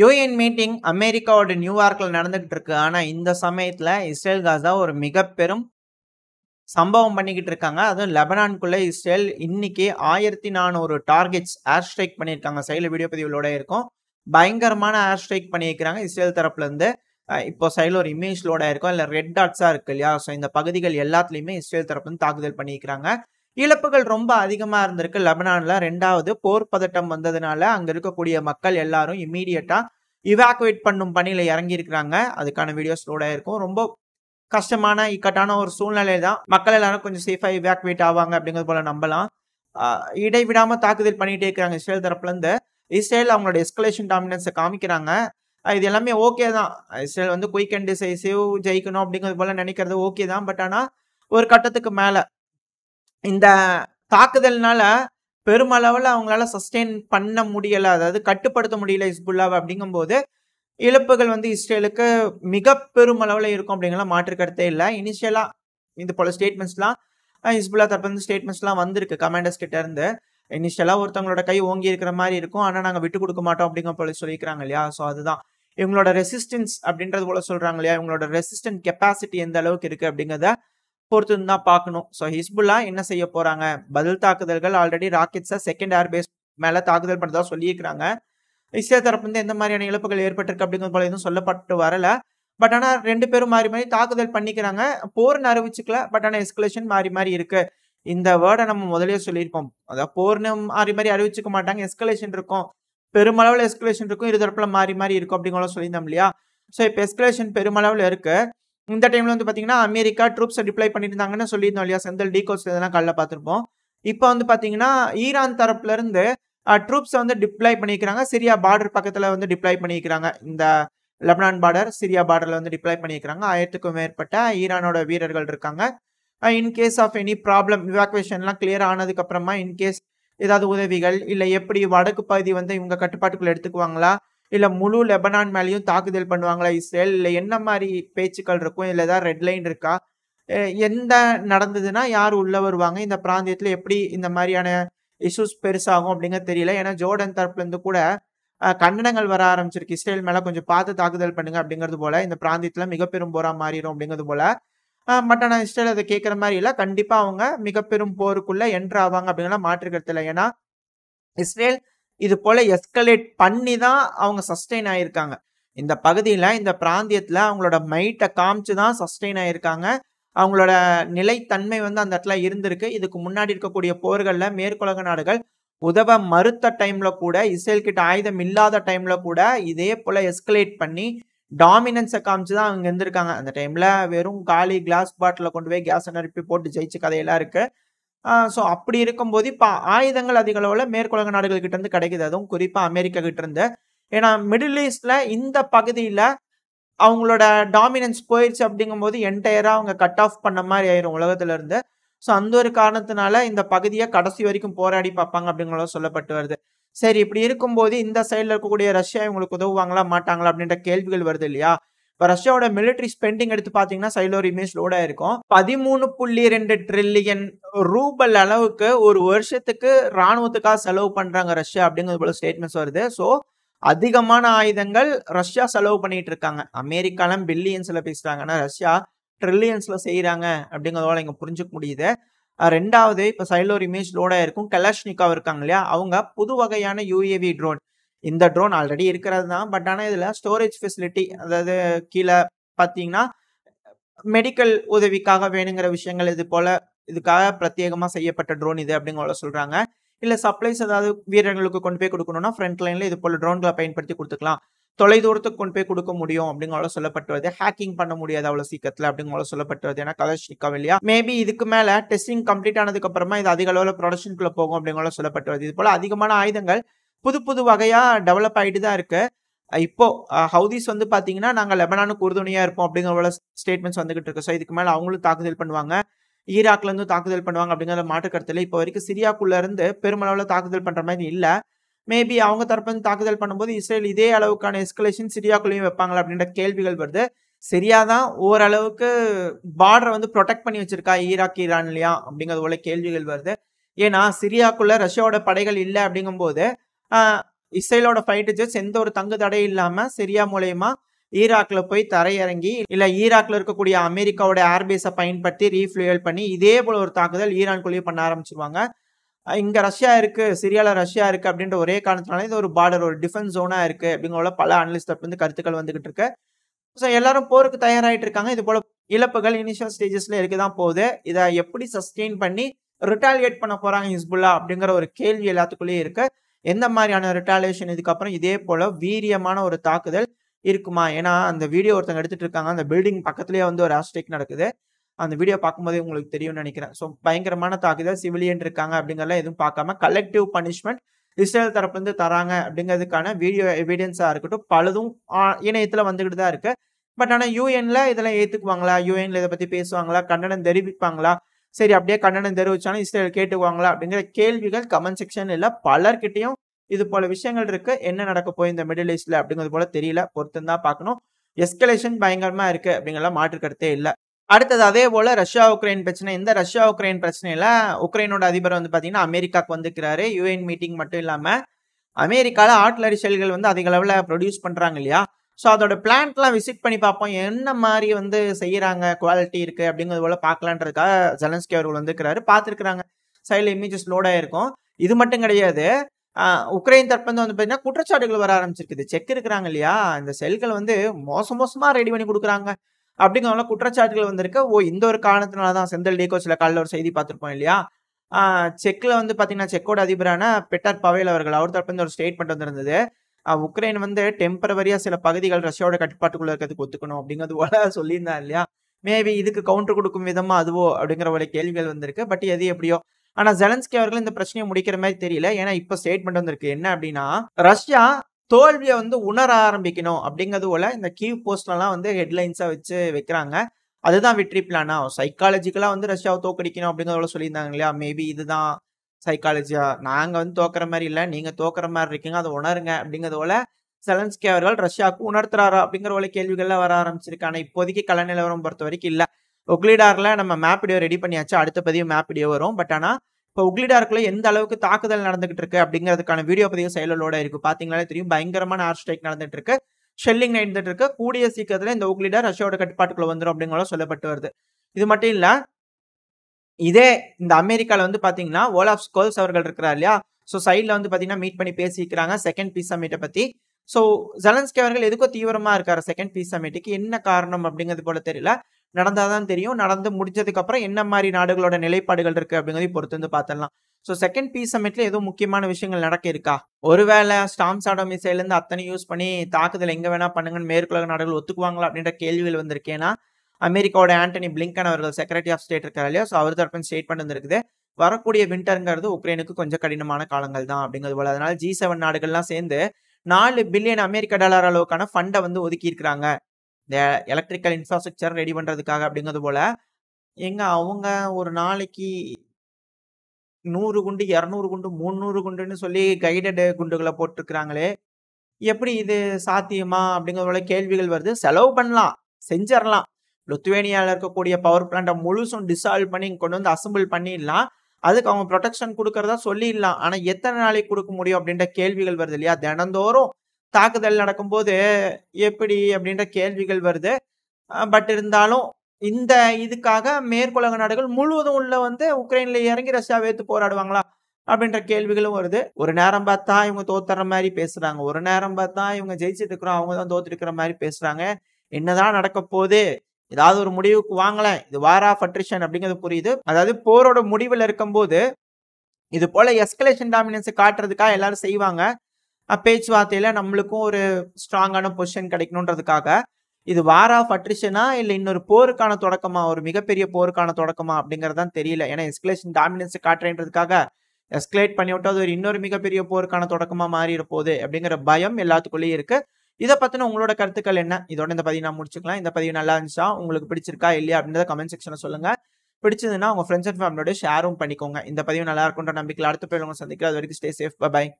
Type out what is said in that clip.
UN meeting அமெரிக்காவோட நியூயார்க்கில் நடந்துகிட்டு இருக்கு ஆனால் இந்த சமயத்தில் இஸ்ரேல் காசா ஒரு மிக பெரும் சம்பவம் பண்ணிக்கிட்டு இருக்காங்க அதுவும் லெபனான்குள்ளே இஸ்ரேல் இன்னைக்கு ஆயிரத்தி நானூறு டார்கெட்ஸ் ஏர் ஸ்ட்ரைக் பண்ணியிருக்காங்க சைடில் வீடியோ பதிவுகளோட இருக்கும் பயங்கரமான ஏர் ஸ்ட்ரைக் பண்ணியிருக்கிறாங்க இஸ்ரேல் தரப்புலேருந்து இப்போ சைடில் ஒரு இமேஜ்லோட இருக்கும் இல்லை ரெட் டாட்ஸாக இருக்கு இல்லையா ஸோ இந்த பகுதிகள் எல்லாத்துலேயுமே இஸ்ரேல் தரப்புலேருந்து தாக்குதல் பண்ணியிருக்கிறாங்க இழப்புகள் ரொம்ப அதிகமாக இருந்திருக்கு லெபனானில் ரெண்டாவது போர் பதட்டம் வந்ததுனால அங்கே இருக்கக்கூடிய மக்கள் எல்லாரும் இம்மீடியட்டாக இவாக்குவேட் பண்ணும் பணியில் இறங்கியிருக்கிறாங்க அதுக்கான வீடியோஸ் லோடாக இருக்கும் ரொம்ப கஷ்டமான இக்கட்டான ஒரு சூழ்நிலை தான் மக்கள் எல்லாரும் கொஞ்சம் சேஃபாக இவாக்குவேட் ஆவாங்க அப்படிங்கிறது போல நம்பலாம் இடைவிடாமல் தாக்குதல் பண்ணிகிட்டே இருக்கிறாங்க இஸ்ரேல் தரப்புலேருந்து இஸ்ரேல் அவங்களோட எஸ்கலேஷன் டாமினன்ஸை காமிக்கிறாங்க இது எல்லாமே ஓகே தான் இஸ்ரேல் வந்து குயிக் அண்ட் டிசைசிவ் ஜெயிக்கணும் அப்படிங்கிறது போல நினைக்கிறது ஓகே தான் பட் ஆனால் ஒரு கட்டத்துக்கு மேலே இந்த தாக்குதல்னால பெருமளவில் அவங்களால சஸ்டெயின் பண்ண முடியலை அதாவது கட்டுப்படுத்த முடியல ஹிஸ்புல்லாவை அப்படிங்கும்போது இழப்புகள் வந்து இஸ்ரேலுக்கு மிக பெருமளவில் இருக்கும் அப்படிங்கலாம் மாற்று கருத்தே இல்லை இனிஷியலாக இது போல் ஸ்டேட்மெண்ட்ஸ்லாம் ஹிஸ்புல்லா தரப்பு வந்து ஸ்டேட்மெண்ட்ஸ்லாம் வந்திருக்கு கமாண்டர்ஸ் கிட்ட இருந்து இனிஷியலாக ஒருத்தவங்களோட கை ஓங்கி இருக்கிற மாதிரி இருக்கும் ஆனால் நாங்கள் விட்டு கொடுக்க மாட்டோம் அப்படிங்கிற போல சொல்லிக்கிறாங்க இல்லையா ஸோ அதுதான் இவங்களோட ரெசிஸ்டன்ஸ் அப்படின்றது போல சொல்கிறாங்க இல்லையா இவங்களோட ரெசிஸ்டன்ட் கெப்பாசிட்டி எந்த அளவுக்கு இருக்குது அப்படிங்கிறத பொறுத்து தான் பார்க்கணும் ஸோ ஹிஸ்புல்லா என்ன செய்ய போறாங்க பதில் தாக்குதல்கள் ஆல்ரெடி ராக்கெட்ஸை செகண்ட் ஏர்பேஸ் மேலே தாக்குதல் பண்ணுறதா சொல்லியிருக்கிறாங்க இஸ்ரேல் வந்து எந்த மாதிரியான இழப்புகள் ஏற்பட்டிருக்கு அப்படிங்கிறது போல எதுவும் சொல்லப்பட்டு வரல பட் ஆனால் ரெண்டு பேரும் மாறி மாறி தாக்குதல் பண்ணிக்கிறாங்க போர்னு அறிவிச்சுக்கல பட் ஆனால் எஸ்கலேஷன் மாறி மாறி இருக்கு இந்த வேர்டை நம்ம முதலே சொல்லியிருப்போம் அதாவது போர்னு மாறி மாறி அறிவிச்சுக்க மாட்டாங்க எஸ்கலேஷன் இருக்கும் பெருமளவில் எஸ்கலேஷன் இருக்கும் இருதரப்புல மாறி மாறி இருக்கும் அப்படிங்கிற சொல்லியிருந்தோம் இல்லையா ஸோ இப்போ எஸ்கலேஷன் பெருமளவில் இருக்குது இந்த டைமில் வந்து பார்த்தீங்கன்னா அமெரிக்கா ட்ரூப்ஸை டிப்ளை பண்ணியிருந்தாங்கன்னு சொல்லியிருந்தோம் இல்லையா செந்தல் டீகோஸ் இதெல்லாம் காலைல பார்த்துருப்போம் இப்போ வந்து பார்த்தீங்கன்னா ஈரான் இருந்து ட்ரூப்ஸை வந்து டிப்ளை பண்ணியிருக்கிறாங்க சிரியா பார்டர் பக்கத்தில் வந்து டிப்ளை பண்ணியிருக்கிறாங்க இந்த லெபனான் பார்டர் சிரியா பார்டரில் வந்து டிப்ளை பண்ணியிருக்கிறாங்க ஆயிரத்துக்கும் மேற்பட்ட ஈரானோட வீரர்கள் இருக்காங்க இன்கேஸ் ஆஃப் எனி ப்ராப்ளம் இவாக்குவேஷன்லாம் கிளியர் ஆனதுக்கப்புறமா இன்கேஸ் ஏதாவது உதவிகள் இல்லை எப்படி வடக்கு பகுதி வந்து இவங்க கட்டுப்பாட்டுக்குள்ளே எடுத்துக்குவாங்களா இல்லை முழு லெபனான் மேலேயும் தாக்குதல் பண்ணுவாங்களா இஸ்ரேல் இல்லை என்ன மாதிரி பேச்சுக்கள் இருக்கும் இல்லை ஏதாவது ரெட் லைன் இருக்கா எந்த நடந்ததுன்னா யார் உள்ளே வருவாங்க இந்த பிராந்தியத்தில் எப்படி இந்த மாதிரியான இஷ்யூஸ் பெருசாகும் அப்படிங்கிறது தெரியல ஏன்னா ஜோர்டன் தரப்புலேருந்து கூட கண்டனங்கள் வர ஆரம்பிச்சிருக்கு இஸ்ரேல் மேலே கொஞ்சம் பார்த்து தாக்குதல் பண்ணுங்க அப்படிங்கிறது போல இந்த பிராந்தியத்தில் மிகப்பெரும் போராக மாறிடும் அப்படிங்கிறது போல பட் ஆனால் இஸ்ரேல் அதை கேட்குற மாதிரி இல்லை கண்டிப்பாக அவங்க மிகப்பெரும் போருக்குள்ளே என்ட்ரு ஆவாங்க அப்படிங்கிற மாற்றுக்கிறது இல்லை ஏன்னா இஸ்ரேல் இது போல் எஸ்கலேட் பண்ணி தான் அவங்க சஸ்டெயின் ஆகியிருக்காங்க இந்த பகுதியில் இந்த பிராந்தியத்தில் அவங்களோட மைட்டை காமிச்சு தான் சஸ்டெயின் ஆகியிருக்காங்க அவங்களோட நிலைத்தன்மை வந்து அந்த இடத்துல இருந்திருக்கு இதுக்கு முன்னாடி இருக்கக்கூடிய போர்களில் மேற்குலக நாடுகள் உதவ மறுத்த டைமில் கூட இஸ்ரேல்கிட்ட ஆயுதம் இல்லாத டைமில் கூட இதே போல் எஸ்கலேட் பண்ணி டாமினன்ஸை காமிச்சு தான் அவங்க இருந்திருக்காங்க அந்த டைமில் வெறும் காலி கிளாஸ் பாட்டிலில் கொண்டு போய் கேஸ் நிரப்பி போட்டு ஜெயிச்ச கதையெல்லாம் இருக்குது ஸோ அப்படி இருக்கும்போது இப்போ ஆயுதங்கள் அதிக அளவில் மேற்குலக நாடுகள்கிட்டேருந்து கிடைக்குது அதுவும் குறிப்பாக அமெரிக்கா கிட்டேருந்து ஏன்னா மிடில் ஈஸ்டில் இந்த பகுதியில் அவங்களோட டாமினன்ஸ் போயிடுச்சு அப்படிங்கும்போது என்டையராக அவங்க கட் ஆஃப் பண்ண மாதிரி ஆயிரும் உலகத்துலேருந்து ஸோ அந்த ஒரு காரணத்தினால இந்த பகுதியை கடைசி வரைக்கும் போராடி பார்ப்பாங்க அப்படிங்கிறத சொல்லப்பட்டு வருது சரி இப்படி இருக்கும்போது இந்த சைடில் இருக்கக்கூடிய ரஷ்யா இவங்களுக்கு உதவுவாங்களா மாட்டாங்களா அப்படின்ற கேள்விகள் வருது இல்லையா இப்போ ரஷ்யாவோட மிலிட்ரி ஸ்பெண்டிங் எடுத்து பார்த்தீங்கன்னா சைலோர் இமேஜ் லோடாக இருக்கும் பதிமூணு புள்ளி ரெண்டு ட்ரில்லியன் ரூபல் அளவுக்கு ஒரு வருஷத்துக்கு ராணுவத்துக்காக செலவு பண்ணுறாங்க ரஷ்யா அப்படிங்கிறது போல ஸ்டேட்மெண்ட்ஸ் வருது ஸோ அதிகமான ஆயுதங்கள் ரஷ்யா செலவு பண்ணிட்டு இருக்காங்க அமெரிக்காலாம் பில்லியன்ஸில் பேசுகிறாங்கன்னா ரஷ்யா ட்ரில்லியன்ஸில் செய்கிறாங்க அப்படிங்கிறதோட இங்கே புரிஞ்சுக்க முடியுது ரெண்டாவது இப்போ சைலோர் இமேஜ் லோடாக இருக்கும் கலாஷ்னிக்காவும் இருக்காங்க இல்லையா அவங்க புது வகையான யூஏவி ட்ரோன் இந்த ட்ரோன் ஆல்ரெடி இருக்கிறது தான் பட் ஆனால் இதில் ஸ்டோரேஜ் ஃபெசிலிட்டி அதாவது கீழே பார்த்தீங்கன்னா மெடிக்கல் உதவிக்காக வேணுங்கிற விஷயங்கள் இது போல் இதுக்காக பிரத்யேகமாக செய்யப்பட்ட ட்ரோன் இது அப்படிங்கிற சொல்கிறாங்க இல்லை சப்ளைஸ் ஏதாவது வீரர்களுக்கு கொண்டு போய் கொடுக்கணும்னா ஃப்ரண்ட் லைனில் இது போல் ட்ரோன்களை பயன்படுத்தி கொடுத்துக்கலாம் தொலைதூரத்துக்கு கொண்டு போய் கொடுக்க முடியும் அப்படிங்கிற சொல்லப்பட்டுவது ஹேக்கிங் பண்ண முடியாது அவ்வளோ சீக்கிரத்தில் அப்படிங்கிற சொல்லப்பட்டுவது ஏன்னா கலர்ஷிக்கா இல்லையா மேபி இதுக்கு மேலே டெஸ்டிங் கம்ப்ளீட் ஆனதுக்கப்புறமா இது அதிக அளவில் ப்ரொடக்ஷனுக்குள்ளே போகும் அப்படிங்கிற சொல்லப்பட்டுவது இது போல் அதிகமான ஆயுதங்கள் புது புது வகையாக டெவலப் ஆகிட்டு தான் இருக்கு இப்போ ஹவுதிஸ் வந்து பார்த்தீங்கன்னா நாங்கள் லெபனானுக்கு உறுதுணையாக இருப்போம் அப்படிங்கிற போல ஸ்டேட்மெண்ட்ஸ் வந்துகிட்டு இருக்கு ஸோ இதுக்கு மேலே அவங்களும் தாக்குதல் பண்ணுவாங்க ஈராக்லேருந்து தாக்குதல் பண்ணுவாங்க அப்படிங்கிற மாற்றுக்கருத்தில் இப்போ வரைக்கும் சிரியாக்குள்ளேருந்து பெருமளவில் தாக்குதல் பண்ணுற மாதிரி இல்லை மேபி அவங்க தரப்பு தாக்குதல் பண்ணும்போது இஸ்ரேல் இதே அளவுக்கான எஸ்கலேஷன் சிரியாக்குள்ளேயும் வைப்பாங்களா அப்படின்ற கேள்விகள் வருது சரியா தான் ஓரளவுக்கு பார்டரை வந்து ப்ரொடெக்ட் பண்ணி வச்சிருக்கா ஈராக் ஈரான் இல்லையா அப்படிங்கிறது போல கேள்விகள் வருது ஏன்னா சிரியாக்குள்ள ரஷ்யாவோட படைகள் இல்லை அப்படிங்கும்போது இஸ்ரேலோட ஃபைட்டர் ஜெட்ஸ் எந்த ஒரு தங்கு தடை இல்லாமல் சிரியா மூலயமா ஈராக்ல போய் தரையிறங்கி இல்லை ஈராக்ல இருக்கக்கூடிய அமெரிக்காவோட ஏர்பேஸை பயன்படுத்தி ரீஃப்ளூயல் பண்ணி இதே போல ஒரு தாக்குதல் ஈரான்குள்ளேயே பண்ண ஆரம்பிச்சிருவாங்க இங்கே ரஷ்யா இருக்குது சிரியாவில் ரஷ்யா இருக்குது அப்படின்ற ஒரே காரணத்தினால இது ஒரு பார்டர் ஒரு டிஃபென்ஸ் ஜோனாக இருக்குது அப்படிங்கிற பல அனலிஸ்ட் வந்து கருத்துக்கள் வந்துகிட்டு இருக்கு ஸோ எல்லாரும் போருக்கு தயாராகிட்டு இருக்காங்க இது போல் இழப்புகள் இனிஷியல் ஸ்டேஜஸில் இருக்க தான் போகுது இதை எப்படி சஸ்டெயின் பண்ணி ரிட்டாலியேட் பண்ண போகிறாங்க ஹிஸ்புல்லா அப்படிங்கிற ஒரு கேள்வி எல்லாத்துக்குள்ளேயும் இருக்குது எந்த மாதிரியான ரிட்டாலியேஷன் இதுக்கப்புறம் இதே போல் வீரியமான ஒரு தாக்குதல் இருக்குமா ஏன்னா அந்த வீடியோ ஒருத்தங்க எடுத்துட்டு இருக்காங்க அந்த பில்டிங் பக்கத்துலேயே வந்து ஒரு ஆஸ்டேக் நடக்குது அந்த வீடியோ பார்க்கும்போதே உங்களுக்கு தெரியும்னு நினைக்கிறேன் ஸோ பயங்கரமான தாக்குதல் சிவிலியன் இருக்காங்க அப்படிங்கிறலாம் எதுவும் பார்க்காம கலெக்டிவ் பனிஷ்மெண்ட் இஸ்ரேல் தரப்புலேருந்து தராங்க அப்படிங்கிறதுக்கான வீடியோ எவிடன்ஸாக இருக்கட்டும் பலதும் இணையத்தில் வந்துக்கிட்டு தான் இருக்குது பட் ஆனால் யூஎனில் இதெல்லாம் ஏற்றுக்குவாங்களா யூஎனில் இதை பற்றி பேசுவாங்களா கண்டனம் தெரிவிப்பாங்களா சரி அப்படியே கண்டனம் தெரிவிச்சாலும் இஸ்ரேல் கேட்டுக்குவாங்களா அப்படிங்கிற கேள்விகள் கமெண்ட் செக்ஷன் இல்லை பலர்கிட்டையும் இது போல விஷயங்கள் இருக்கு என்ன நடக்க போய் இந்த மிடில் ஈஸ்ட்ல அப்படிங்கிறது போல தெரியல தான் பார்க்கணும் எஸ்கலேஷன் பயங்கரமா இருக்கு அப்படிங்கிற மாற்று கருத்தே இல்லை அடுத்தது அதே போல ரஷ்யா உக்ரைன் பிரச்சனை இந்த ரஷ்யா உக்ரைன் பிரச்சனையில உக்ரைனோட அதிபர் வந்து பாத்தீங்கன்னா அமெரிக்காவுக்கு வந்துக்கிறாரு யூஎன் மீட்டிங் மட்டும் இல்லாம அமெரிக்கால ஆட்லரி செல்கள் வந்து அதிக அளவுல ப்ரொடியூஸ் பண்றாங்க இல்லையா ஸோ அதோட பிளான்ட்லாம் விசிட் பண்ணி பார்ப்போம் என்ன மாதிரி வந்து செய்கிறாங்க குவாலிட்டி இருக்குது அப்படிங்கிறது போல் பார்க்கலான்றதுக்காக ஜலன்ஸ்கி அவர்கள் வந்துருக்கிறாரு பார்த்துருக்குறாங்க சைடில் இமேஜஸ் லோடாக இருக்கும் இது மட்டும் கிடையாது உக்ரைன் தற்பந்து வந்து பார்த்தீங்கன்னா குற்றச்சாட்டுகள் வர ஆரம்பிச்சிருக்குது செக் இருக்கிறாங்க இல்லையா இந்த செல்கள் வந்து மோசம் மோசமாக ரெடி பண்ணி கொடுக்குறாங்க அப்படிங்கிறவங்கள குற்றச்சாட்டுகள் வந்திருக்கு ஓ இந்த ஒரு காரணத்தினால தான் செந்தில் சில காலையில் ஒரு செய்தி பார்த்துருப்போம் இல்லையா செக்கில் வந்து பார்த்தீங்கன்னா செக்கோட அதிபரான பெட்டர் பவேல் அவர்கள் அவர் தரப்புலேருந்து ஒரு ஸ்டேட்மெண்ட் வந்திருந்தது உக்ரைன் வந்து டெம்பரவரியாக சில பகுதிகள் ரஷ்யாவோட கட்டுப்பாட்டுக்குள்ளே இருக்கிறதுக்கு ஒத்துக்கணும் அப்படிங்கிறது போல சொல்லியிருந்தா இல்லையா மேபி இதுக்கு கவுண்டர் கொடுக்கும் விதமாக அதுவோ அப்படிங்கிற ஒரு கேள்விகள் வந்திருக்கு பட் எது எப்படியோ ஆனால் ஜெலன்ஸ்கி அவர்கள் இந்த பிரச்சனையை முடிக்கிற மாதிரி தெரியல ஏன்னா இப்போ ஸ்டேட்மெண்ட் வந்திருக்கு என்ன அப்படின்னா ரஷ்யா தோல்வியை வந்து உணர ஆரம்பிக்கணும் அப்படிங்கிறது போல இந்த கீவ் போஸ்ட்லலாம் வந்து ஹெட்லைன்ஸாக வச்சு வைக்கிறாங்க அதுதான் வெற்றி பிளானா சைக்காலஜிக்கலாக வந்து ரஷ்யாவை தோக்கடிக்கணும் அப்படிங்கிறத சொல்லியிருந்தாங்க இல்லையா மேபி இதுதான் சைக்காலஜியா நாங்க வந்து தோக்குற மாதிரி இல்லை நீங்க தோக்குற மாதிரி இருக்கீங்க அதை உணருங்க அப்படிங்கிறதோல போல செலன்ஸ்கி அவர்கள் ரஷ்யாவுக்கு உணர்த்துறாரா அப்படிங்கிற போல கேள்விகள்லாம் வர ஆரம்பிச்சிருக்கு இப்போதைக்கு கல நிலவரம் பொறுத்த வரைக்கும் இல்லை ஒக்லிடார்ல நம்ம மேப்பிடியோ ரெடி பண்ணியாச்சு அடுத்த பதிவு மேப்பிடியோ வரும் பட் ஆனால் இப்போ உக்லிடாருக்குள்ள எந்த அளவுக்கு தாக்குதல் நடந்துகிட்டு இருக்கு அப்படிங்கிறதுக்கான வீடியோ பதிவு செயலோட இருக்கு பாத்தீங்களா தெரியும் பயங்கரமான ஏர் ஸ்ட்ரைக் நடந்துட்டு இருக்கு ஷெல்லிங் நடந்துட்டு இருக்கு கூடிய சீக்கிரத்துல இந்த உக்லிடார் ரஷ்யாவோட கட்டுப்பாட்டுக்குள்ள வந்துடும் அப்படிங்கிற சொல்லப்பட்டு வருது இது மட்டும் இல்லை இதே இந்த அமெரிக்காவில் வந்து பார்த்தீங்கன்னா ஓலாஃப் ஸ்கோல்ஸ் அவர்கள் இருக்கிறார் இல்லையா ஸோ சைடில் வந்து பார்த்தீங்கன்னா மீட் பண்ணி பேசிக்கிறாங்க செகண்ட் பீஸ் சமிட்டை பற்றி ஸோ ஜலன்ஸ்கி அவர்கள் எதுக்கும் தீவிரமாக இருக்கார் செகண்ட் பீஸ் சமிட்டுக்கு என்ன காரணம் அப்படிங்கிறது போல தெரியல நடந்தால் தான் தெரியும் நடந்து முடிஞ்சதுக்கப்புறம் என்ன மாதிரி நாடுகளோட நிலைப்பாடுகள் இருக்குது அப்படிங்கிறதையும் பொறுத்து வந்து பார்த்துடலாம் ஸோ செகண்ட் பீஸ் சமிட்ல எதுவும் முக்கியமான விஷயங்கள் நடக்க இருக்கா ஒருவேளை ஸ்டாம்ஸ் ஆடோ மிசைலேருந்து அத்தனை யூஸ் பண்ணி தாக்குதல் எங்கே வேணால் பண்ணுங்கன்னு மேற்குலக நாடுகள் ஒத்துக்குவாங்களா அப்படின்ற கேள்விகள் வந்திருக்கேன்னா அமெரிக்காவோட ஆண்டனி பிளிங்கன் அவர்கள் செக்ரட்டரி ஆஃப் ஸ்டேட் இருக்கிறார் இல்லையா ஸோ அவர் தரப்பின் ஸ்டேட்மெண்ட் வந்துருக்குது வரக்கூடிய விண்டருங்கிறது உக்ரைனுக்கு கொஞ்சம் கடினமான காலங்கள் தான் அப்படிங்கிறது போல அதனால ஜி செவன் நாடுகள்லாம் சேர்ந்து நாலு பில்லியன் அமெரிக்க டாலர் அளவுக்கான ஃபண்டை வந்து ஒதுக்கி இருக்கிறாங்க இந்த எலக்ட்ரிக்கல் இன்ஃப்ராஸ்ட்ரக்சர் ரெடி பண்ணுறதுக்காக அப்படிங்கிறது போல எங்க அவங்க ஒரு நாளைக்கு நூறு குண்டு இரநூறு குண்டு முந்நூறு குண்டுன்னு சொல்லி கைடடு குண்டுகளை போட்டிருக்கிறாங்களே எப்படி இது சாத்தியமா அப்படிங்கிற போல கேள்விகள் வருது செலவு பண்ணலாம் செஞ்சிடலாம் லுத்வேனியாவில் இருக்கக்கூடிய பவர் பிளான்ட்டை முழுசும் டிசால்வ் பண்ணி கொண்டு வந்து அசம்பிள் பண்ணிடலாம் அதுக்கு அவங்க ப்ரொடெக்ஷன் கொடுக்கறதா சொல்லிடலாம் ஆனால் எத்தனை நாளைக்கு கொடுக்க முடியும் அப்படின்ற கேள்விகள் வருது இல்லையா தினந்தோறும் தாக்குதல் நடக்கும்போது எப்படி அப்படின்ற கேள்விகள் வருது பட் இருந்தாலும் இந்த இதுக்காக மேற்குலக நாடுகள் முழுவதும் உள்ள வந்து உக்ரைன்ல இறங்கி ரஷ்யா வைத்து போராடுவாங்களா அப்படின்ற கேள்விகளும் வருது ஒரு நேரம் பார்த்தா இவங்க தோத்துற மாதிரி பேசுறாங்க ஒரு நேரம் பார்த்தா இவங்க ஜெயிச்சுட்டு இருக்கிறோம் அவங்க தான் தோத்துட்டு இருக்கிற மாதிரி பேசுறாங்க என்னதான் நடக்க போகுது ஏதாவது ஒரு முடிவுக்கு வாங்கலாம் இது வார் ஆஃப் அட்ரிஷன் அப்படிங்கிறது புரியுது அதாவது போரோட முடிவில் இருக்கும்போது இது போல் எஸ்கலேஷன் டாமினன்ஸை காட்டுறதுக்காக எல்லாரும் செய்வாங்க பேச்சுவார்த்தையில் நம்மளுக்கும் ஒரு ஸ்ட்ராங்கான பொசிஷன் கிடைக்கணுன்றதுக்காக இது வார் ஆஃப் அட்ரிஷனா இல்லை இன்னொரு போருக்கான தொடக்கமா ஒரு மிகப்பெரிய போருக்கான தொடக்கமா அப்படிங்கிறதான் தெரியல ஏன்னா எஸ்கலேஷன் டாமினன்ஸை காட்டுறேன்றதுக்காக எஸ்கலேட் பண்ணி விட்டு அது ஒரு இன்னொரு மிகப்பெரிய போருக்கான தொடக்கமாக மாறிட போகுது அப்படிங்கிற பயம் எல்லாத்துக்குள்ளேயும் இருக்குது இதை பற்றின உங்களோட கருத்துக்கள் என்ன இதோட இந்த பதிவு நான் முடிச்சுக்கலாம் இந்த பதிவு நல்லா இருந்துச்சா உங்களுக்கு பிடிச்சிருக்கா இல்லையா அப்படின்றத கமெண்ட் செக்ஷனில் சொல்லுங்கள் பிடிச்சதுன்னா உங்கள் ஃப்ரெண்ட்ஸ் அண்ட் ஃபேமிலியோட ஷேரும் பண்ணிக்கோங்க இந்த பதிவு நல்லா இருக்குன்ற நம்பிக்கையில் அடுத்த போய் உங்களை சந்திக்கிறேன் அது வரைக்கும் ஸ்டே சேஃப் பாய்